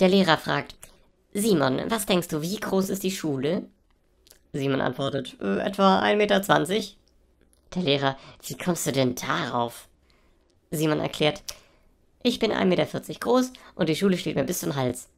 Der Lehrer fragt, Simon, was denkst du, wie groß ist die Schule? Simon antwortet, äh, etwa 1,20 Meter. Der Lehrer, wie kommst du denn darauf? Simon erklärt, ich bin 1,40 Meter groß und die Schule steht mir bis zum Hals.